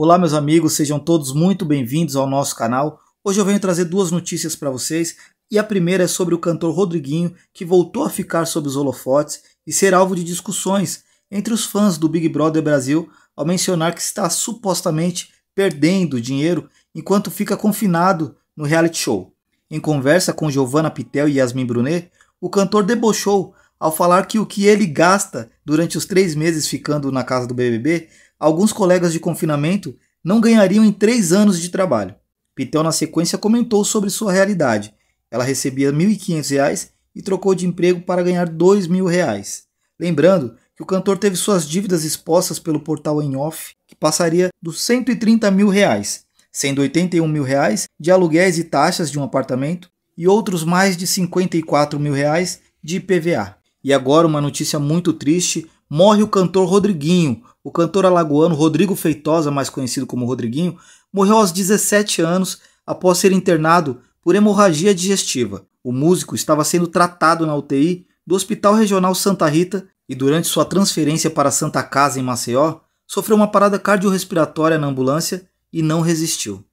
Olá, meus amigos, sejam todos muito bem-vindos ao nosso canal. Hoje eu venho trazer duas notícias para vocês e a primeira é sobre o cantor Rodriguinho, que voltou a ficar sob os holofotes e ser alvo de discussões entre os fãs do Big Brother Brasil ao mencionar que está supostamente perdendo dinheiro enquanto fica confinado no reality show. Em conversa com Giovanna Pitel e Yasmin Brunet, o cantor debochou ao falar que o que ele gasta durante os três meses ficando na casa do BBB alguns colegas de confinamento não ganhariam em três anos de trabalho. Pitel, na sequência, comentou sobre sua realidade. Ela recebia R$ 1.500 e trocou de emprego para ganhar R$ 2.000. Lembrando que o cantor teve suas dívidas expostas pelo portal em off, que passaria dos 130 mil reais, sendo 81 mil reais de aluguéis e taxas de um apartamento e outros mais de 54 mil reais de IPVA. E agora uma notícia muito triste morre o cantor Rodriguinho. O cantor alagoano Rodrigo Feitosa, mais conhecido como Rodriguinho, morreu aos 17 anos após ser internado por hemorragia digestiva. O músico estava sendo tratado na UTI do Hospital Regional Santa Rita e, durante sua transferência para Santa Casa em Maceió, sofreu uma parada cardiorrespiratória na ambulância e não resistiu.